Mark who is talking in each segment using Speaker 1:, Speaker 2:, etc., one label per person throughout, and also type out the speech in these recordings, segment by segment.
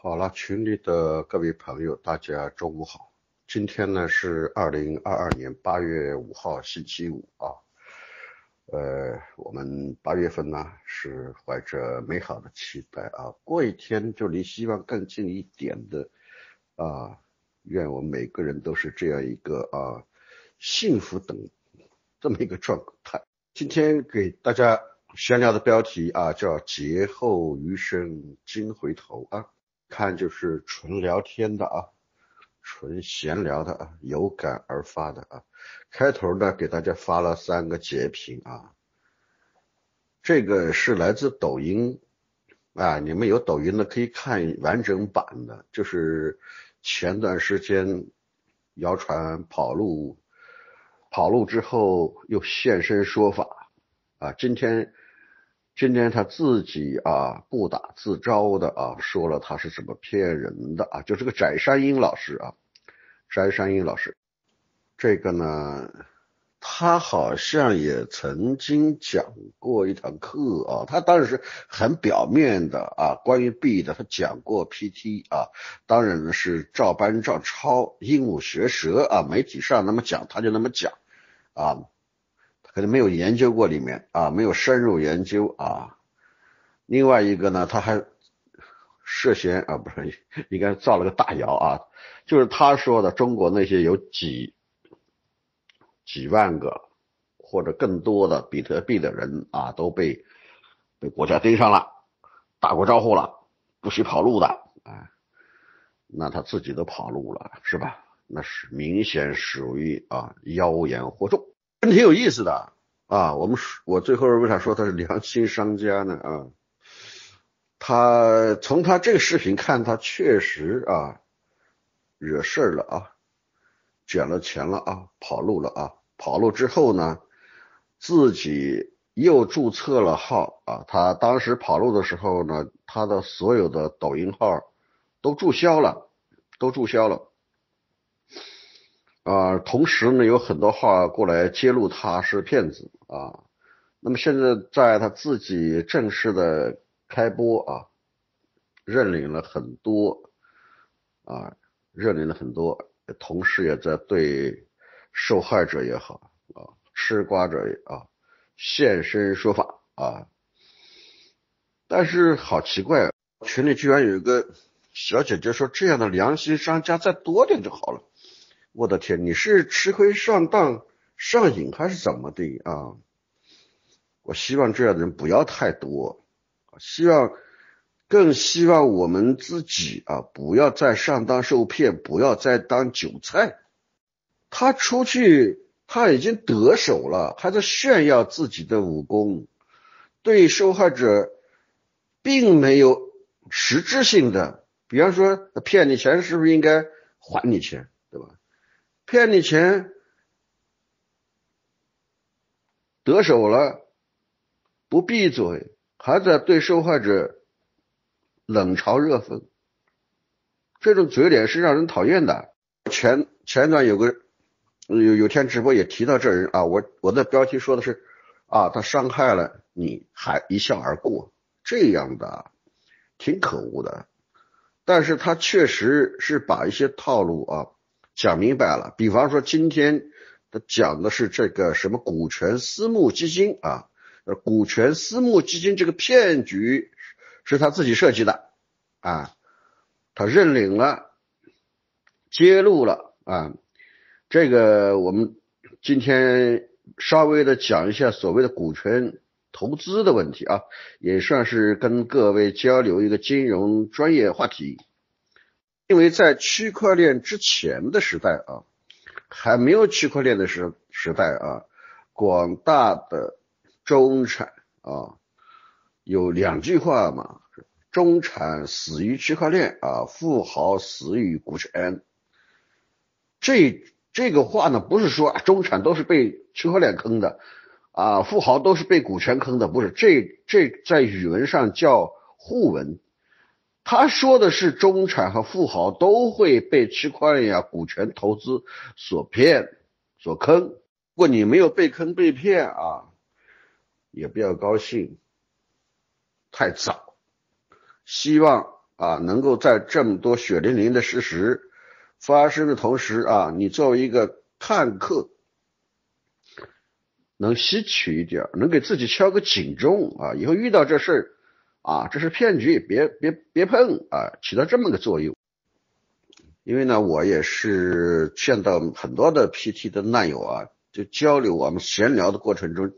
Speaker 1: 好了，群里的各位朋友，大家中午好。今天呢是二零二二年八月五号，星期五啊。呃，我们八月份呢是怀着美好的期待啊，过一天就离希望更近一点的啊。愿我们每个人都是这样一个啊幸福等这么一个状态。今天给大家闲聊的标题啊叫“劫后余生金回头”啊。看，就是纯聊天的啊，纯闲聊的啊，有感而发的啊。开头呢，给大家发了三个截屏啊，这个是来自抖音啊，你们有抖音的可以看完整版的，就是前段时间谣传跑路，跑路之后又现身说法啊，今天。今天他自己啊，不打自招的啊，说了他是怎么骗人的啊，就这个翟山英老师啊，翟山英老师，这个呢，他好像也曾经讲过一堂课啊，他当时很表面的啊，关于 B 的，他讲过 PT 啊，当然呢是照搬照抄鹦鹉学舌啊，媒体上那么讲他就那么讲啊。没有研究过里面啊，没有深入研究啊。另外一个呢，他还涉嫌啊，不是，应该造了个大谣啊。就是他说的，中国那些有几几万个或者更多的比特币的人啊，都被被国家盯上了，打过招呼了，不许跑路的啊。那他自己都跑路了是吧？那是明显属于啊妖言惑众。挺有意思的啊，我们我最后为啥说他是良心商家呢？啊，他从他这个视频看，他确实啊，惹事儿了啊，卷了钱了啊，跑路了啊，跑路之后呢，自己又注册了号啊。他当时跑路的时候呢，他的所有的抖音号都注销了，都注销了。啊，同时呢，有很多话过来揭露他是骗子啊。那么现在在他自己正式的开播啊，认领了很多啊，认领了很多，同时也在对受害者也好啊，吃瓜者也啊现身说法啊。但是好奇怪，群里居然有一个小姐姐说：“这样的良心商家再多点就好了。”我的天，你是吃亏上当上瘾还是怎么的啊？我希望这样的人不要太多，希望更希望我们自己啊不要再上当受骗，不要再当韭菜。他出去他已经得手了，还在炫耀自己的武功，对受害者并没有实质性的。比方说骗你钱，是不是应该还你钱？骗你钱得手了，不闭嘴，还在对受害者冷嘲热讽，这种嘴脸是让人讨厌的。前前段有个有有天直播也提到这人啊，我我的标题说的是啊，他伤害了你还一笑而过，这样的挺可恶的，但是他确实是把一些套路啊。讲明白了，比方说今天他讲的是这个什么股权私募基金啊，股权私募基金这个骗局是他自己设计的啊，他认领了，揭露了啊，这个我们今天稍微的讲一下所谓的股权投资的问题啊，也算是跟各位交流一个金融专业话题。因为在区块链之前的时代啊，还没有区块链的时时代啊，广大的中产啊，有两句话嘛：中产死于区块链啊，富豪死于股权。这这个话呢，不是说中产都是被区块链坑的啊，富豪都是被股权坑的，不是。这这在语文上叫互文。他说的是中产和富豪都会被区块链呀、股权投资所骗、所坑。如果你没有被坑被骗啊，也不要高兴，太早。希望啊能够在这么多血淋淋的事实发生的同时啊，你作为一个看客，能吸取一点，能给自己敲个警钟啊，以后遇到这事儿。啊，这是骗局，别别别碰啊！起到这么个作用。因为呢，我也是见到很多的 PT 的难友啊，就交流我们闲聊的过程中，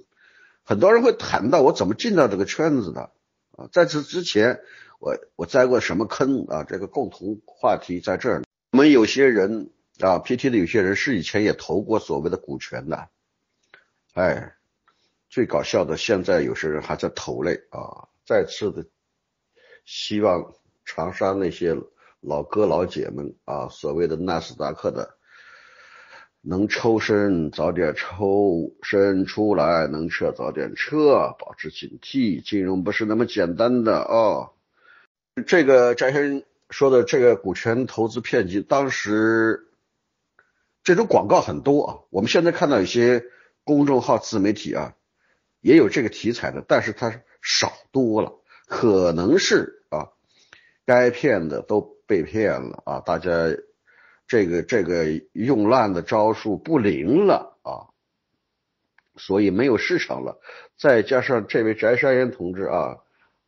Speaker 1: 很多人会谈到我怎么进到这个圈子的啊。在此之前，我我栽过什么坑啊？这个共同话题在这儿。我们有些人啊，PT 的有些人是以前也投过所谓的股权的，哎，最搞笑的，现在有些人还在投嘞啊。再次的，希望长沙那些老哥老姐们啊，所谓的纳斯达克的，能抽身早点抽身出来，能撤早点撤，保持警惕，金融不是那么简单的啊。这个翟先生说的这个股权投资骗局，当时这种广告很多啊。我们现在看到一些公众号自媒体啊，也有这个题材的，但是它。少多了，可能是啊，该骗的都被骗了啊，大家这个这个用烂的招数不灵了啊，所以没有市场了。再加上这位翟山岩同志啊，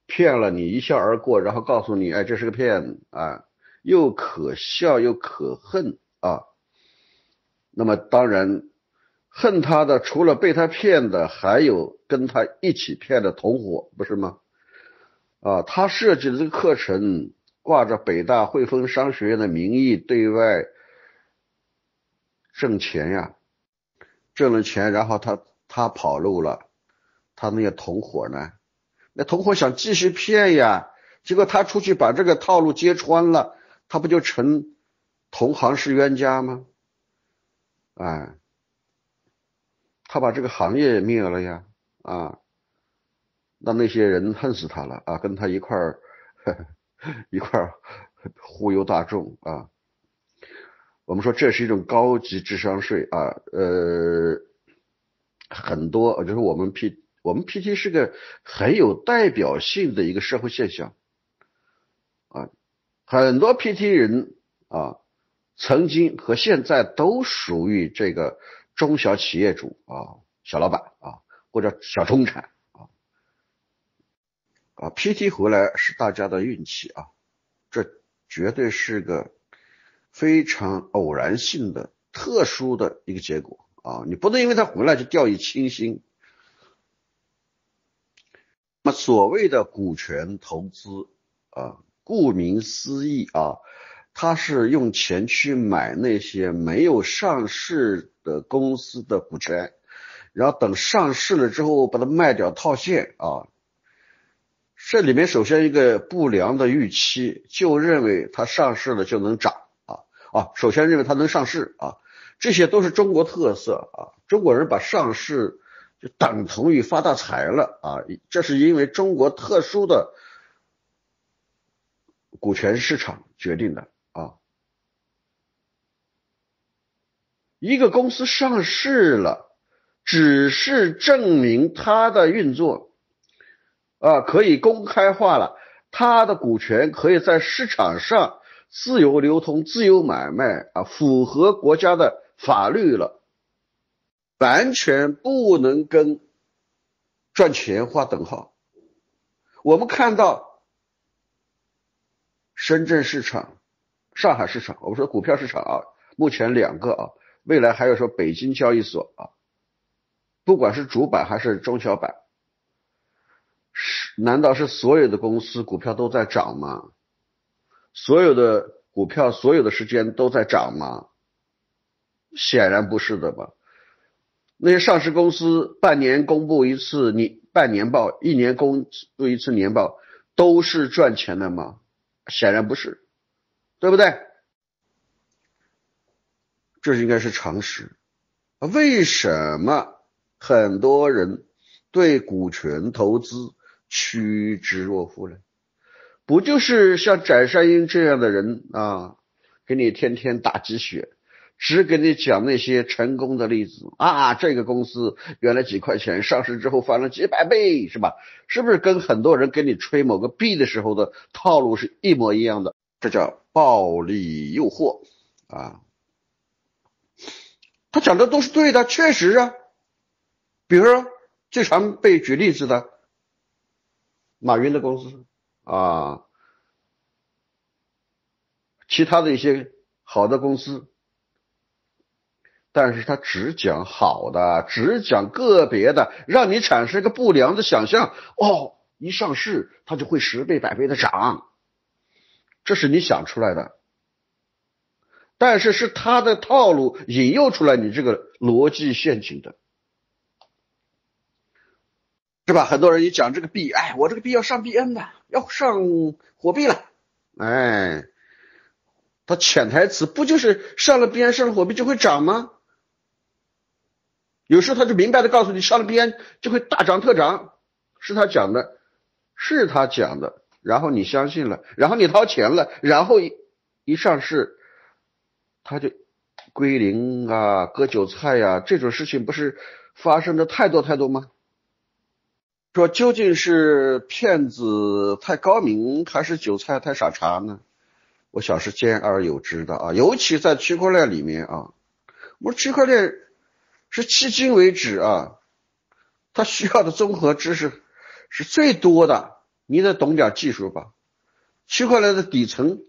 Speaker 1: 骗了你一笑而过，然后告诉你，哎，这是个骗子啊，又可笑又可恨啊。那么当然。恨他的除了被他骗的，还有跟他一起骗的同伙，不是吗？啊，他设计的这个课程挂着北大汇丰商学院的名义对外挣钱呀，挣了钱，然后他他跑路了，他那些同伙呢？那同伙想继续骗呀，结果他出去把这个套路揭穿了，他不就成同行是冤家吗？哎。他把这个行业也灭了呀，啊，让那些人恨死他了啊，跟他一块儿 一块儿忽悠大众啊。我们说这是一种高级智商税啊，呃，很多就是我们 P 我们 PT 是个很有代表性的一个社会现象啊，很多 PT 人啊，曾经和现在都属于这个。中小企业主啊，小老板啊，或者小中产啊，啊，PT 回来是大家的运气啊，这绝对是个非常偶然性的、特殊的一个结果啊，你不能因为他回来就掉以轻心。那所谓的股权投资啊，顾名思义啊。他是用钱去买那些没有上市的公司的股权，然后等上市了之后把它卖掉套现啊。这里面首先一个不良的预期，就认为它上市了就能涨啊啊，首先认为它能上市啊，这些都是中国特色啊，中国人把上市就等同于发大财了啊，这是因为中国特殊的股权市场决定的。啊，一个公司上市了，只是证明它的运作，啊，可以公开化了，它的股权可以在市场上自由流通、自由买卖，啊，符合国家的法律了，完全不能跟赚钱画等号。我们看到深圳市场。上海市场，我们说股票市场啊，目前两个啊，未来还有说北京交易所啊，不管是主板还是中小板，是难道是所有的公司股票都在涨吗？所有的股票，所有的时间都在涨吗？显然不是的吧？那些上市公司半年公布一次年半年报，一年公布一次年报，都是赚钱的吗？显然不是。对不对？这应该是常识。为什么很多人对股权投资趋之若鹜呢？不就是像翟山英这样的人啊，给你天天打鸡血，只给你讲那些成功的例子啊？这个公司原来几块钱，上市之后翻了几百倍，是吧？是不是跟很多人给你吹某个币的时候的套路是一模一样的？这叫。暴力诱惑啊！他讲的都是对的，确实啊。比如说最常被举例子的，马云的公司啊，其他的一些好的公司，但是他只讲好的，只讲个别的，让你产生一个不良的想象哦，一上市它就会十倍百倍的涨。这是你想出来的，但是是他的套路引诱出来你这个逻辑陷阱的，是吧？很多人一讲这个币，哎，我这个币要上 BN 的，要上火币了，哎，他潜台词不就是上了 BN 上了火币就会涨吗？有时候他就明白的告诉你，上了 BN 就会大涨特涨，是他讲的，是他讲的。然后你相信了，然后你掏钱了，然后一一上市，他就归零啊，割韭菜呀，这种事情不是发生的太多太多吗？说究竟是骗子太高明，还是韭菜太傻叉呢？我想是兼而有之的啊，尤其在区块链里面啊，我们区块链是迄今为止啊，它需要的综合知识是最多的。你得懂点技术吧？区块链的底层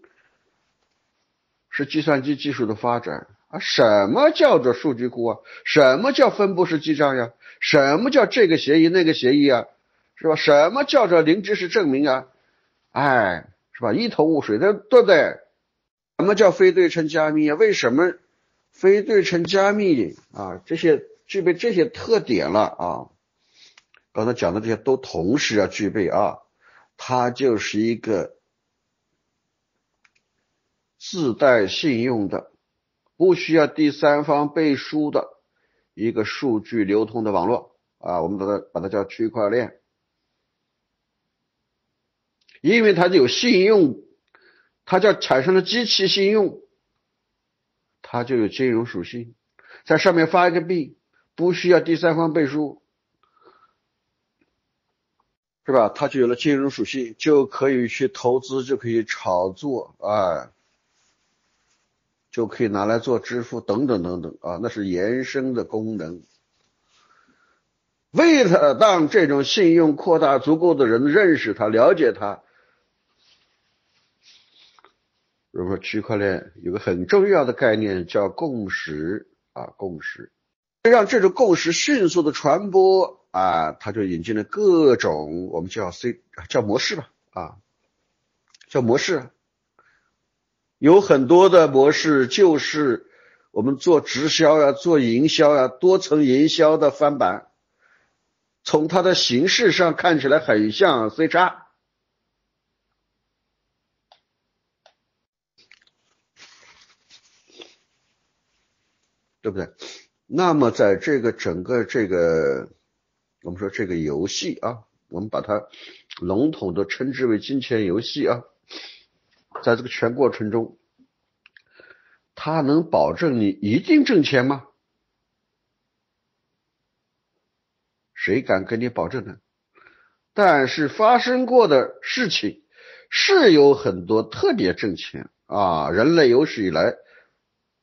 Speaker 1: 是计算机技术的发展啊。什么叫做数据库啊？什么叫分布式记账呀？什么叫这个协议那个协议啊？是吧？什么叫做零知识证明啊？哎，是吧？一头雾水。的，对不对？什么叫非对称加密啊？为什么非对称加密啊？这些具备这些特点了啊？刚才讲的这些都同时要具备啊。它就是一个自带信用的，不需要第三方背书的一个数据流通的网络啊，我们把它把它叫区块链。因为它有信用，它叫产生了机器信用，它就有金融属性，在上面发一个币，不需要第三方背书。是吧？它就有了金融属性，就可以去投资，就可以炒作，哎，就可以拿来做支付等等等等啊，那是延伸的功能。为了让这种信用扩大，足够的人认识它、了解它，比如说区块链有个很重要的概念叫共识啊，共识，让这种共识迅速的传播。啊，他就引进了各种我们叫 C 叫模式吧，啊，叫模式，有很多的模式就是我们做直销呀、做营销呀、多层营销的翻版，从它的形式上看起来很像 C 叉，对不对？那么在这个整个这个。我们说这个游戏啊，我们把它笼统的称之为金钱游戏啊。在这个全过程中，它能保证你一定挣钱吗？谁敢跟你保证呢？但是发生过的事情是有很多特别挣钱啊，人类有史以来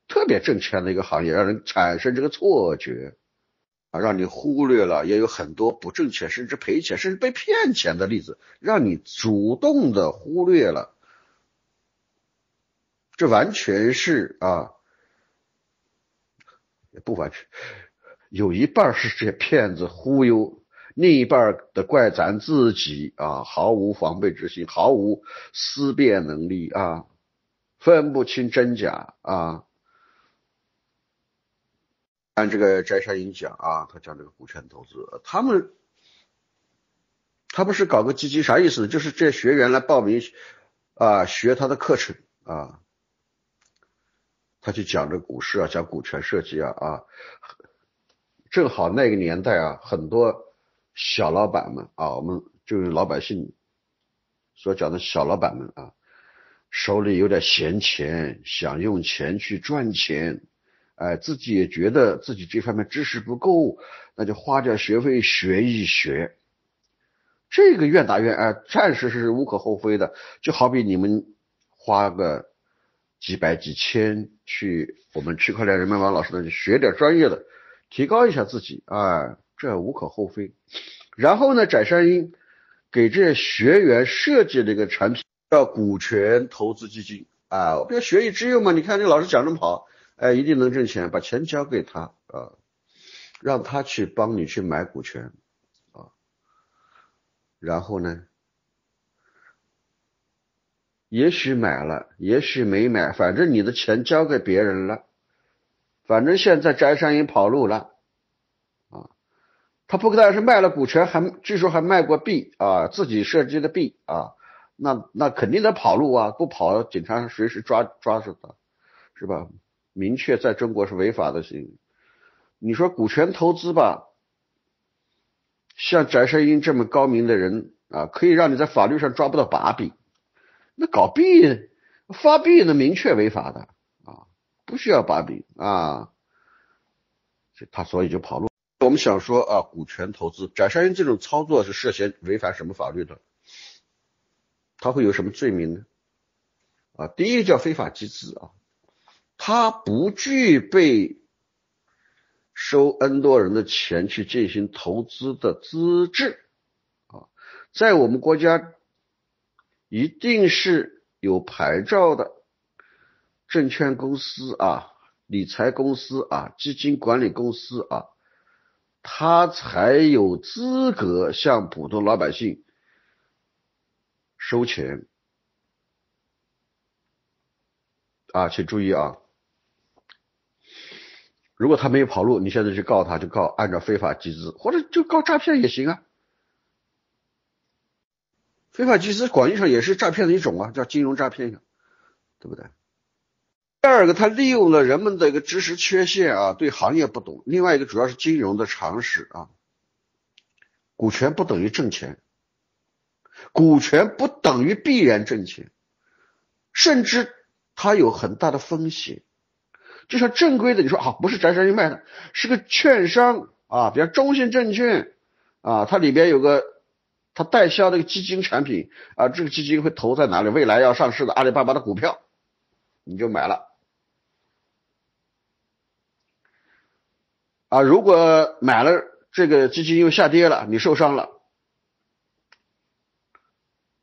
Speaker 1: 特别挣钱的一个行业，让人产生这个错觉。啊，让你忽略了，也有很多不挣钱甚至赔钱，甚至被骗钱的例子，让你主动的忽略了。这完全是啊，也不完全，有一半是这些骗子忽悠，另一半的怪咱自己啊，毫无防备之心，毫无思辨能力啊，分不清真假啊。按这个翟山鹰讲啊，他讲这个股权投资，他们他不是搞个基金啥意思？就是这学员来报名啊，学他的课程啊，他去讲这股市啊，讲股权设计啊啊，正好那个年代啊，很多小老板们啊，我们就是老百姓所讲的小老板们啊，手里有点闲钱，想用钱去赚钱。哎，自己也觉得自己这方面知识不够，那就花点学费学一学，这个愿打愿挨，暂时是无可厚非的。就好比你们花个几百几千去我们区块链人民网老师那里学点专业的，提高一下自己，哎，这无可厚非。然后呢，翟山英给这学员设计了一个产品，叫股权投资基金，啊，不要学以致用嘛？你看，这老师讲这么好。哎，一定能挣钱，把钱交给他啊，让他去帮你去买股权啊，然后呢，也许买了，也许没买，反正你的钱交给别人了，反正现在翟山鹰跑路了，啊，他不但是卖了股权，还据说还卖过币啊，自己设计的币啊，那那肯定得跑路啊，不跑警察随时抓抓住他，是吧？明确在中国是违法的行为。你说股权投资吧，像翟山英这么高明的人啊，可以让你在法律上抓不到把柄。那搞币、发币呢？明确违法的啊，不需要把柄啊。他所以就跑路。我们想说啊，股权投资，翟山英这种操作是涉嫌违反什么法律的？他会有什么罪名呢？啊，第一叫非法集资啊。他不具备收 n 多人的钱去进行投资的资质啊，在我们国家一定是有牌照的证券公司啊、理财公司啊、基金管理公司啊，他才有资格向普通老百姓收钱啊，请注意啊。如果他没有跑路，你现在去告他，就告按照非法集资，或者就告诈骗也行啊。非法集资广义上也是诈骗的一种啊，叫金融诈骗，对不对？第二个，他利用了人们的一个知识缺陷啊，对行业不懂；另外一个主要是金融的常识啊，股权不等于挣钱，股权不等于必然挣钱，甚至它有很大的风险。就像正规的，你说啊，不是宅商一卖的，是个券商啊，比如中信证券啊，它里边有个它代销的一个基金产品啊，这个基金会投在哪里？未来要上市的阿里巴巴的股票，你就买了啊。如果买了这个基金又下跌了，你受伤了，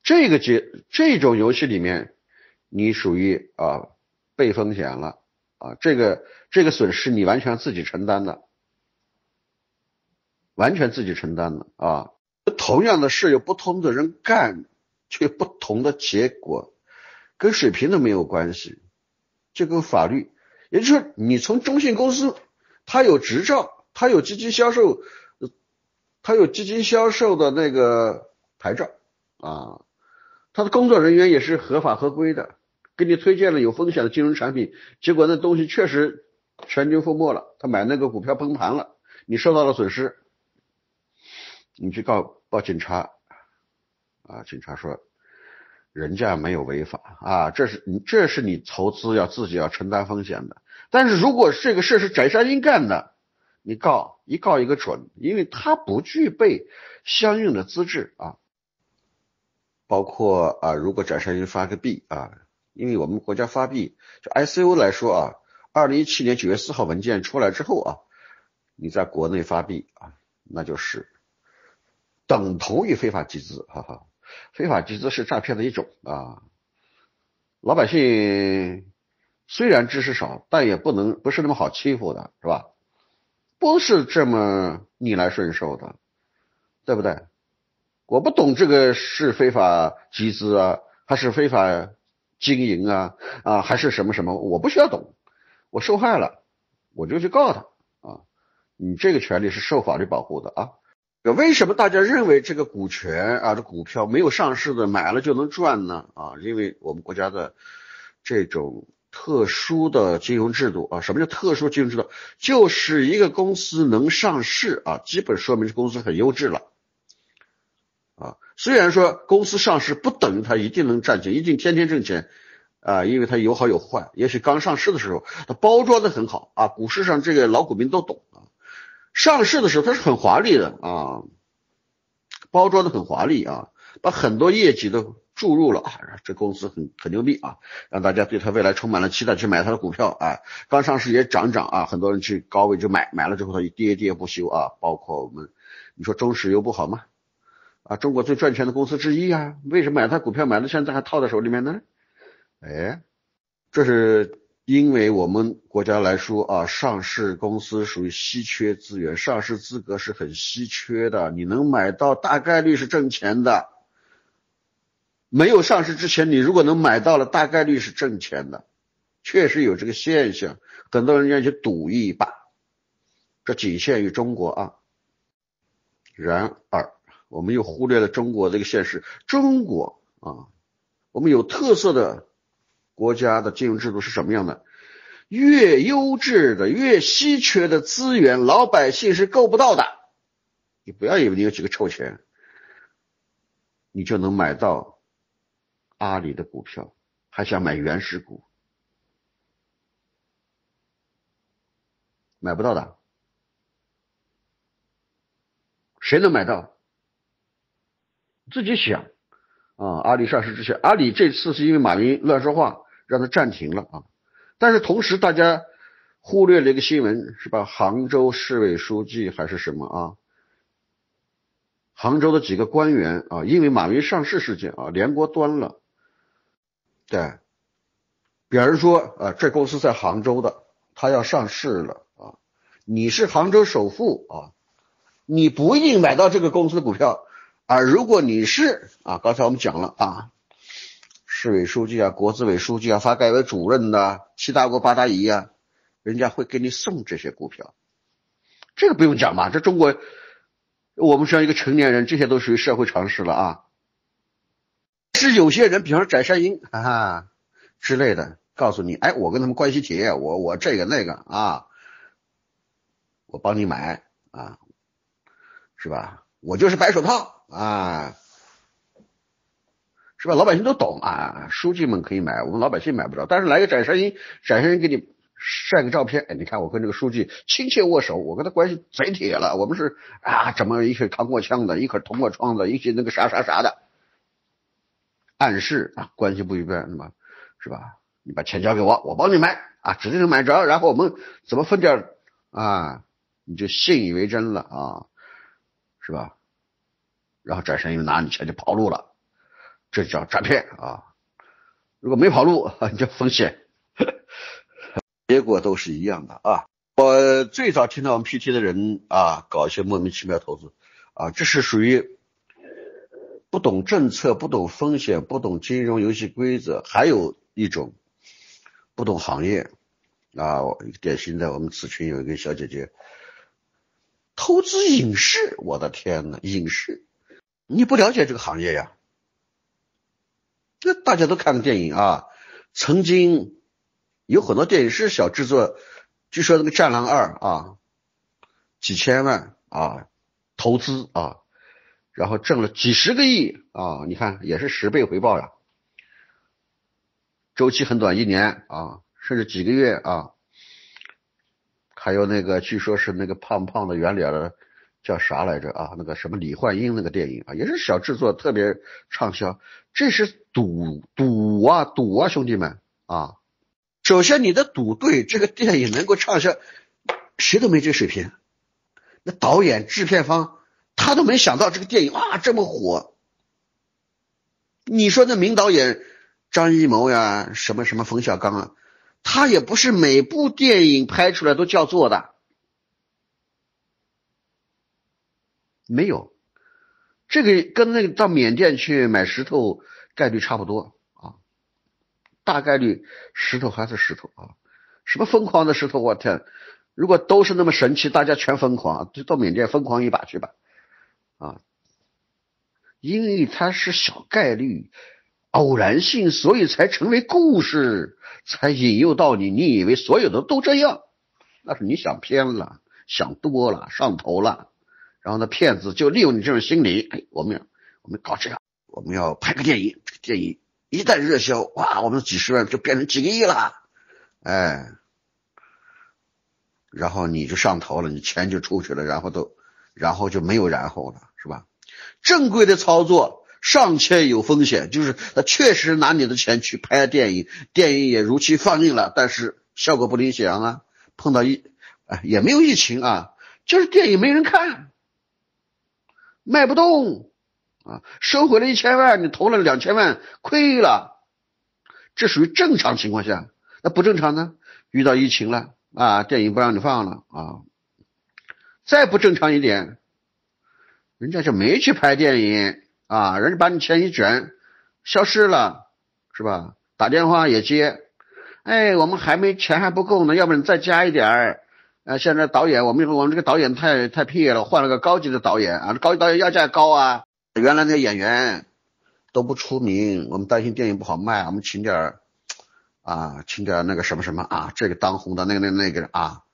Speaker 1: 这个节这种游戏里面，你属于啊被风险了。啊，这个这个损失你完全自己承担的，完全自己承担的啊。同样的事，有不同的人干，却不同的结果，跟水平都没有关系，这跟法律，也就是说，你从中信公司，他有执照，他有基金销售，他有基金销售的那个牌照啊，他的工作人员也是合法合规的。给你推荐了有风险的金融产品，结果那东西确实全军覆没了。他买那个股票崩盘了，你受到了损失，你去告报警察啊？警察说人家没有违法啊，这是你这是你投资要自己要承担风险的。但是如果这个事是翟山英干的，你告一告一个准，因为他不具备相应的资质啊。包括啊，如果翟山英发个币啊。因为我们国家发币，就 I C O 来说啊，二零一七年九月四号文件出来之后啊，你在国内发币啊，那就是等同于非法集资，哈哈，非法集资是诈骗的一种啊。老百姓虽然知识少，但也不能不是那么好欺负的，是吧？不是这么逆来顺受的，对不对？我不懂这个是非法集资啊，还是非法？经营啊啊还是什么什么，我不需要懂，我受害了，我就去告他啊，你这个权利是受法律保护的啊。为什么大家认为这个股权啊这股票没有上市的买了就能赚呢？啊，因为我们国家的这种特殊的金融制度啊，什么叫特殊金融制度？就是一个公司能上市啊，基本说明这公司很优质了。虽然说公司上市不等于它一定能赚钱，一定天天挣钱啊，因为它有好有坏。也许刚上市的时候，它包装的很好啊，股市上这个老股民都懂啊。上市的时候它是很华丽的啊，包装的很华丽啊，把很多业绩都注入了，这公司很很牛逼啊，让大家对它未来充满了期待，去买它的股票啊。刚上市也涨涨啊，很多人去高位就买，买了之后它跌跌不休啊。包括我们，你说中石油不好吗？啊，中国最赚钱的公司之一啊，为什么买他股票买到现在还套在手里面呢？哎，这是因为我们国家来说啊，上市公司属于稀缺资源，上市资格是很稀缺的，你能买到大概率是挣钱的。没有上市之前，你如果能买到了，大概率是挣钱的，确实有这个现象，很多人愿意去赌一把，这仅限于中国啊。然而。我们又忽略了中国这个现实。中国啊，我们有特色的国家的金融制度是什么样的？越优质的、越稀缺的资源，老百姓是够不到的。你不要以为你有几个臭钱，你就能买到阿里的股票，还想买原始股，买不到的。谁能买到？自己想，啊，阿里上市之前，阿里这次是因为马云乱说话，让他暂停了啊。但是同时，大家忽略了一个新闻，是吧？杭州市委书记还是什么啊？杭州的几个官员啊，因为马云上市事件啊，连锅端了。对，比方说，啊，这公司在杭州的，他要上市了啊，你是杭州首富啊，你不一定买到这个公司的股票。啊，如果你是啊，刚才我们讲了啊，市委书记啊，国资委书记啊，发改委主任呐，七大姑八大姨啊，人家会给你送这些股票，这个不用讲吧？这中国，我们像一个成年人，这些都属于社会常识了啊。是有些人，比方说翟善英啊之类的，告诉你，哎，我跟他们关系铁，我我这个那个啊，我帮你买啊，是吧？我就是白手套。啊，是吧？老百姓都懂啊。书记们可以买，我们老百姓买不着。但是来个展山人，展山人给你晒个照片，哎，你看我跟这个书记亲切握手，我跟他关系贼铁了，我们是啊，怎么一起扛过枪的，一块捅过窗的，一起那个啥啥啥的，暗示啊，关系不一般，是吧？是吧？你把钱交给我，我帮你买啊，指定能买着。然后我们怎么分点啊？你就信以为真了啊，是吧？然后转身又拿你钱就跑路了，这叫诈骗啊！如果没跑路，你就风险，结果都是一样的啊！我最早听到我们 PT 的人啊，搞一些莫名其妙投资啊，这是属于不懂政策、不懂风险、不懂金融游戏规则，还有一种不懂行业啊。典型的，我们此群有一个小姐姐，投资影视，我的天呐，影视！你不了解这个行业呀？那大家都看的电影啊，曾经有很多电影是小制作，据说那个《战狼二》啊，几千万啊，投资啊，然后挣了几十个亿啊，你看也是十倍回报呀。周期很短，一年啊，甚至几个月啊。还有那个，据说是那个胖胖的圆脸的。叫啥来着啊？那个什么李焕英那个电影啊，也是小制作特别畅销。这是赌赌啊赌啊，兄弟们啊！首先你的赌对这个电影能够畅销，谁都没这水平。那导演制片方他都没想到这个电影啊这么火。你说那名导演张艺谋呀什么什么冯小刚啊，他也不是每部电影拍出来都叫座的。没有，这个跟那个到缅甸去买石头概率差不多啊，大概率石头还是石头啊，什么疯狂的石头？我天！如果都是那么神奇，大家全疯狂，就到缅甸疯狂一把去吧，啊！因为它是小概率、偶然性，所以才成为故事，才引诱到你。你以为所有的都这样？那是你想偏了，想多了，上头了。然后那骗子就利用你这种心理，哎，我们要我们搞这个，我们要拍个电影，这个电影一旦热销，哇，我们几十万就变成几个亿了，哎，然后你就上头了，你钱就出去了，然后都然后就没有然后了，是吧？正规的操作尚且有风险，就是他确实拿你的钱去拍电影，电影也如期放映了，但是效果不理想啊，碰到疫，哎，也没有疫情啊，就是电影没人看。卖不动啊，收回了一千万，你投了两千万，亏了，这属于正常情况下。那不正常呢？遇到疫情了啊，电影不让你放了啊，再不正常一点，人家就没去拍电影啊，人家把你钱一卷，消失了，是吧？打电话也接，哎，我们还没钱还不够呢，要不然再加一点儿。啊！现在导演，我们我们这个导演太太屁了，换了个高级的导演啊！高级导演要价高啊！原来那些演员都不出名，我们担心电影不好卖啊！我们请点儿啊，请点儿那个什么什么啊，这个当红的那个那个那个啊，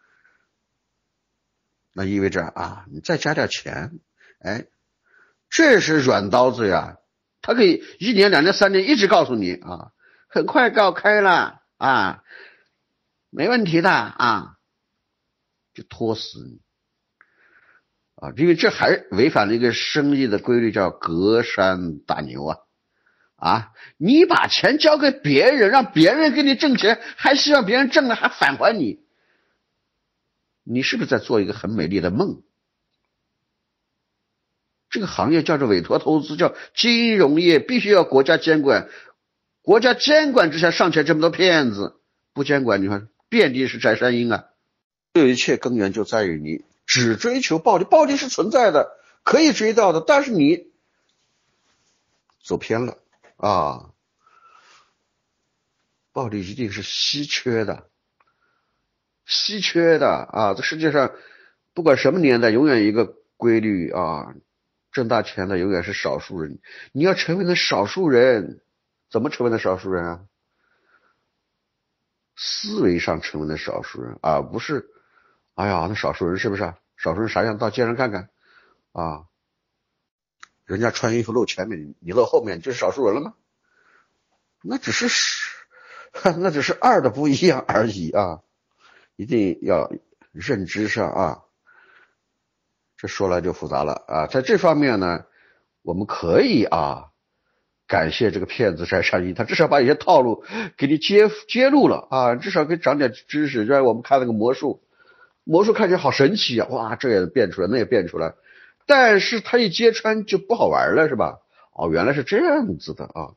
Speaker 1: 那意味着啊，你再加点钱，哎，这是软刀子呀！他可以一年、两年、三年一直告诉你啊，很快告开了啊，没问题的啊！就拖死你啊！因为这还违反了一个生意的规律，叫隔山打牛啊！啊，你把钱交给别人，让别人给你挣钱，还希望别人挣了还返还你？你是不是在做一个很美丽的梦？这个行业叫做委托投资，叫金融业，必须要国家监管。国家监管之下，尚且这么多骗子；不监管，你看遍地是翟山鹰啊！这一切根源就在于你只追求暴利，暴利是存在的，可以追到的，但是你走偏了啊！暴利一定是稀缺的，稀缺的啊！这世界上不管什么年代，永远一个规律啊：挣大钱的永远是少数人。你要成为那少数人，怎么成为那少数人啊？思维上成为那少数人，而不是。哎呀，那少数人是不是？少数人啥样？到街上看看啊！人家穿衣服露前面，你露后面，就是少数人了吗？那只是 那只是二的不一样而已啊！一定要认知上啊！这说来就复杂了啊！在这方面呢，我们可以啊，感谢这个骗子在善衣，他至少把一些套路给你揭揭露了啊，至少可以长点知识。就像我们看那个魔术。魔术看起来好神奇啊！哇，这也变出来，那也变出来，但是他一揭穿就不好玩了，是吧？哦，原来是这样子的啊！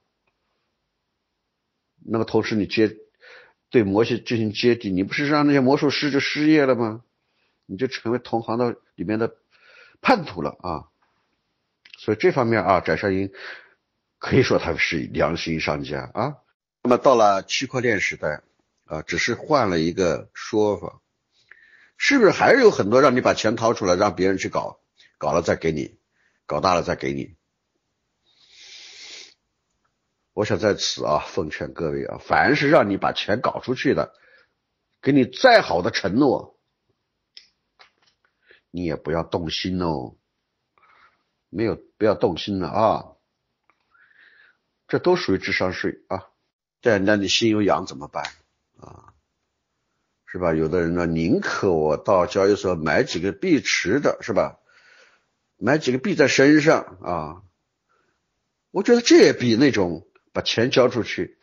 Speaker 1: 那么同时你揭对魔术进行揭底，你不是让那些魔术师就失业了吗？你就成为同行的里面的叛徒了啊！所以这方面啊，翟少英可以说他是良心商家啊。那么到了区块链时代啊，只是换了一个说法。是不是还是有很多让你把钱掏出来，让别人去搞，搞了再给你，搞大了再给你？我想在此啊，奉劝各位啊，凡是让你把钱搞出去的，给你再好的承诺，你也不要动心哦，没有不要动心了啊，这都属于智商税啊！对，那你心有痒怎么办啊？是吧？有的人呢，宁可我到交易所买几个币池的，是吧？买几个币在身上啊。我觉得这也比那种把钱交出去，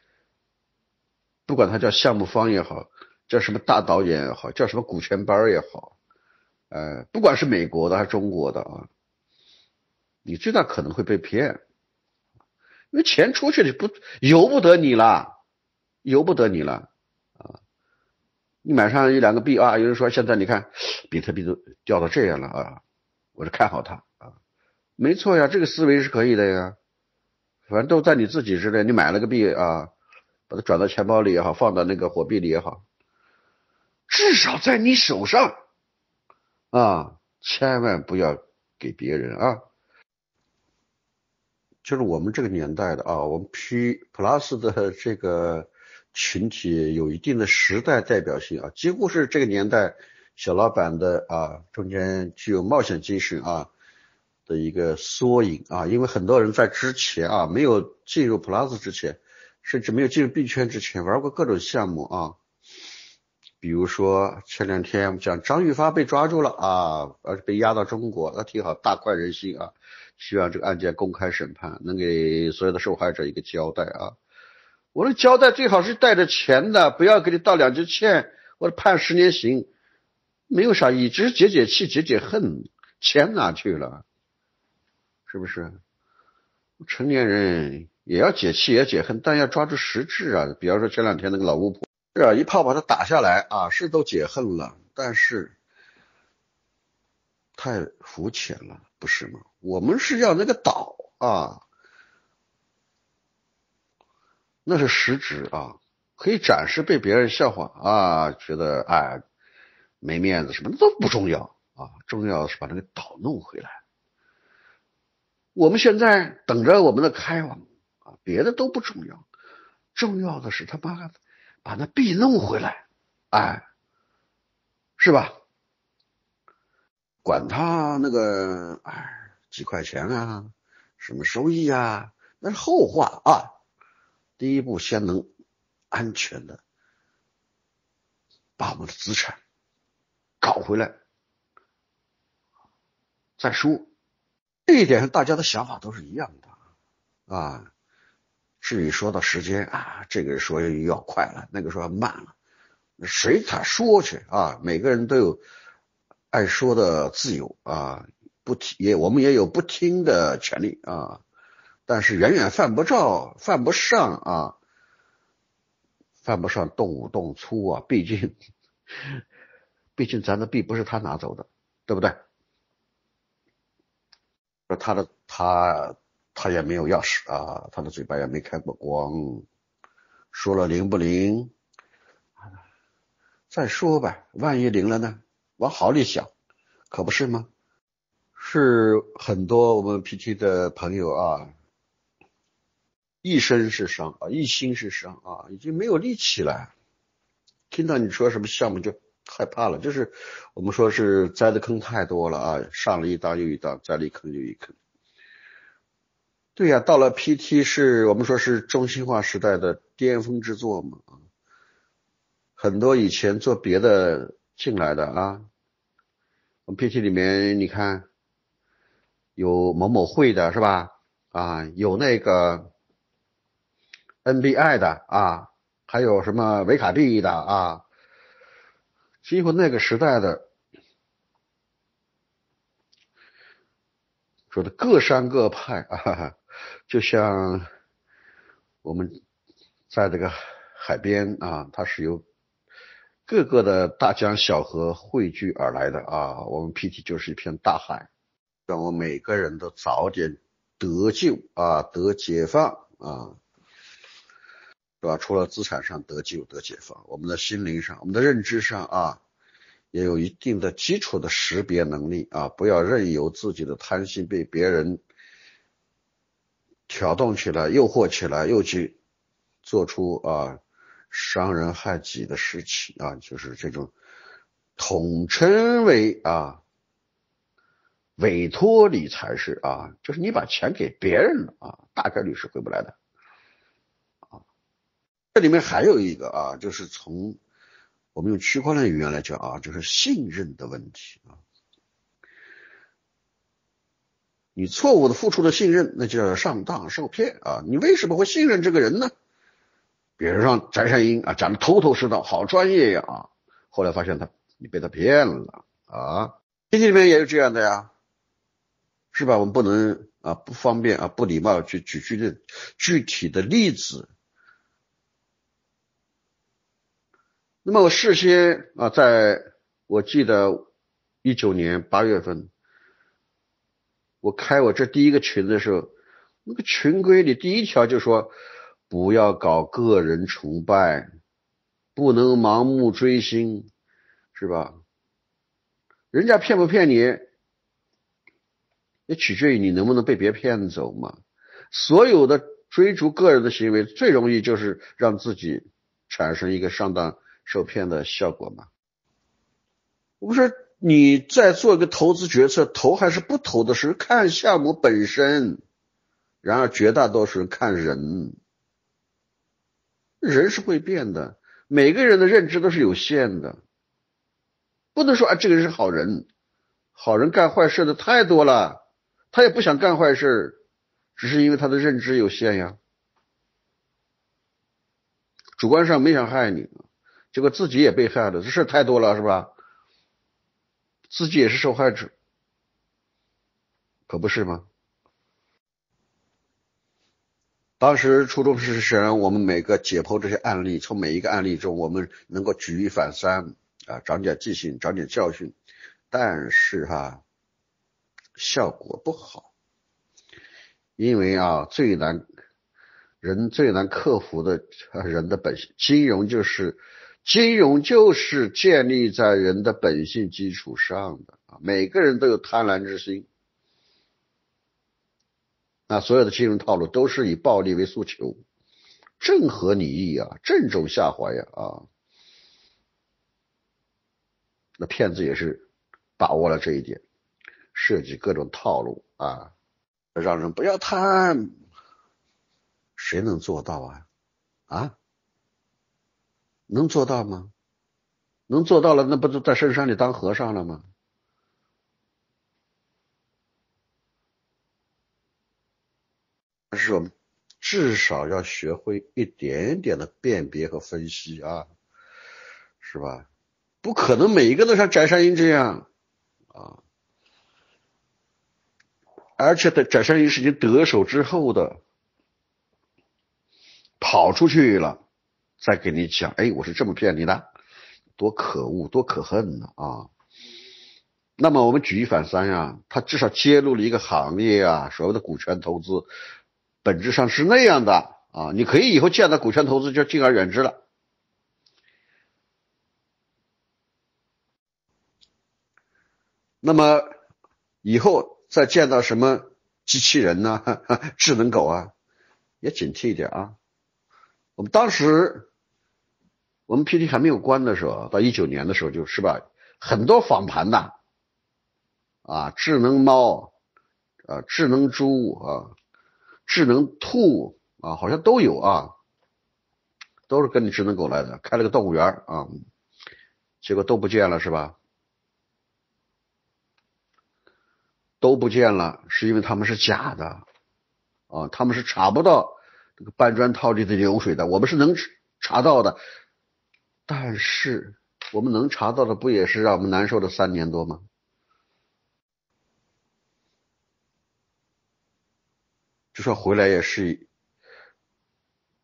Speaker 1: 不管他叫项目方也好，叫什么大导演也好，叫什么股权班也好，呃，不管是美国的还是中国的啊，你最大可能会被骗，因为钱出去了不由不得你了，由不得你了。你买上一两个币啊？有人说现在你看比特币都掉到这样了啊，我是看好它啊，没错呀，这个思维是可以的呀。反正都在你自己之内，你买了个币啊，把它转到钱包里也好，放到那个火币里也好，至少在你手上啊，千万不要给别人啊。就是我们这个年代的啊，我们 P Plus 的这个。群体有一定的时代代表性啊，几乎是这个年代小老板的啊中间具有冒险精神啊的一个缩影啊，因为很多人在之前啊没有进入 plus 之前，甚至没有进入币圈之前，玩过各种项目啊，比如说前两天我们讲张玉发被抓住了啊，而且被押到中国，那挺好，大快人心啊，希望这个案件公开审判，能给所有的受害者一个交代啊。我的交代最好是带着钱的，不要给你道两句歉，或者判十年刑，没有啥意义，只是解解气、解解恨。钱哪去了？是不是？成年人也要解气、也解恨，但要抓住实质啊。比方说，前两天那个老巫婆是啊，一炮把他打下来啊，是都解恨了，但是太肤浅了，不是吗？我们是要那个岛啊。那是实质啊，可以暂时被别人笑话啊，觉得哎没面子什么，那都不重要啊，重要的是把那个岛弄回来。我们现在等着我们的开往啊，别的都不重要，重要的是他妈把那币弄回来，哎，是吧？管他那个哎几块钱啊，什么收益啊，那是后话啊。第一步，先能安全的把我们的资产搞回来再说。这一点上，大家的想法都是一样的啊。至于说到时间啊，这个说要快了，那个说要慢了，谁敢说去啊？每个人都有爱说的自由啊，不听也，我们也有不听的权利啊。但是远远犯不着，犯不上啊，犯不上动武动粗啊！毕竟，毕竟咱的币不是他拿走的，对不对？他的他他也没有钥匙啊，他的嘴巴也没开过光，说了灵不灵？再说吧，万一灵了呢？往好里想，可不是吗？是很多我们 PT 的朋友啊。一身是伤啊，一心是伤啊，已经没有力气了。听到你说什么项目就害怕了，就是我们说是栽的坑太多了啊，上了一当又一当，栽了一坑又一坑。对呀，到了 PT 是我们说是中心化时代的巅峰之作嘛啊，很多以前做别的进来的啊，我们 PT 里面你看有某某会的是吧？啊，有那个。NBI 的啊，还有什么维卡利的啊？几乎那个时代的说的各山各派啊，就像我们在这个海边啊，它是由各个的大江小河汇聚而来的啊。我们 PT 就是一片大海，让我们每个人都早点得救啊，得解放啊！对吧？除了资产上得救得解放，我们的心灵上、我们的认知上啊，也有一定的基础的识别能力啊。不要任由自己的贪心被别人挑动起来、诱惑起来，又去做出啊伤人害己的事情啊。就是这种统称为啊委托理财是啊，就是你把钱给别人了啊，大概率是回不来的。这里面还有一个啊，就是从我们用区块链语言来讲啊，就是信任的问题啊。你错误的付出的信任，那就叫上当受骗啊。你为什么会信任这个人呢？比如像翟善英啊，讲的头头是道，好专业啊。后来发现他，你被他骗了啊。经济里面也有这样的呀，是吧？我们不能啊，不方便啊，不礼貌去举具这具体的例子。那么我事先啊，在我记得一九年八月份，我开我这第一个群的时候，那个群规里第一条就说：不要搞个人崇拜，不能盲目追星，是吧？人家骗不骗你，也取决于你能不能被别骗走嘛。所有的追逐个人的行为，最容易就是让自己产生一个上当。受骗的效果吗？我们说你在做一个投资决策，投还是不投的时候，看项目本身。然而，绝大多数人看人，人是会变的。每个人的认知都是有限的，不能说啊，这个人是好人，好人干坏事的太多了，他也不想干坏事，只是因为他的认知有限呀，主观上没想害你。结果自己也被害了，这事太多了，是吧？自己也是受害者，可不是吗？当时初中想学，我们每个解剖这些案例，从每一个案例中，我们能够举一反三啊，长点记性，长点教训。但是哈，效果不好，因为啊，最难人最难克服的人的本性，金融就是。金融就是建立在人的本性基础上的啊，每个人都有贪婪之心，那所有的金融套路都是以暴利为诉求，正合你意啊，正中下怀呀啊！那骗子也是把握了这一点，设计各种套路啊，让人不要贪，谁能做到啊啊？能做到吗？能做到了，那不就在深山里当和尚了吗？但是，我们至少要学会一点点的辨别和分析啊，是吧？不可能每一个都像翟山鹰这样啊，而且，翟山鹰是已经得手之后的跑出去了。再给你讲，哎，我是这么骗你的，多可恶，多可恨呢啊！那么我们举一反三呀，他至少揭露了一个行业啊，所谓的股权投资，本质上是那样的啊。你可以以后见到股权投资就敬而远之了。那么以后再见到什么机器人呢？智能狗啊，也警惕一点啊。我们当时。我们 P.T. 还没有关的时候，到一九年的时候，就是吧，很多仿盘的，啊，智能猫，啊，智能猪啊，智能兔啊，好像都有啊，都是跟你智能狗来的，开了个动物园啊，结果都不见了，是吧？都不见了，是因为他们是假的，啊，他们是查不到这个搬砖套利的流水的，我们是能查到的。但是我们能查到的不也是让我们难受的三年多吗？就算回来也是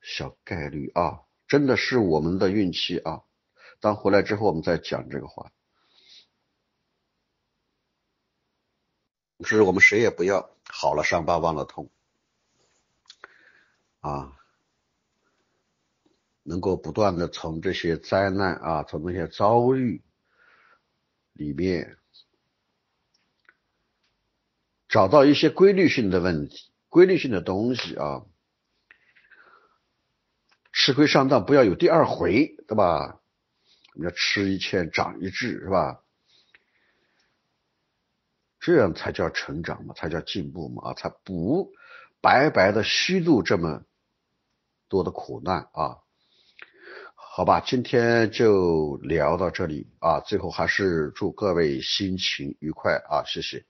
Speaker 1: 小概率啊，真的是我们的运气啊。当回来之后，我们再讲这个话。是我们谁也不要好了伤疤忘了痛啊。能够不断的从这些灾难啊，从那些遭遇里面找到一些规律性的问题、规律性的东西啊，吃亏上当不要有第二回，对吧？我们要吃一堑长一智，是吧？这样才叫成长嘛，才叫进步嘛，啊，才不白白的虚度这么多的苦难啊！好吧，今天就聊到这里啊。最后还是祝各位心情愉快啊，谢谢。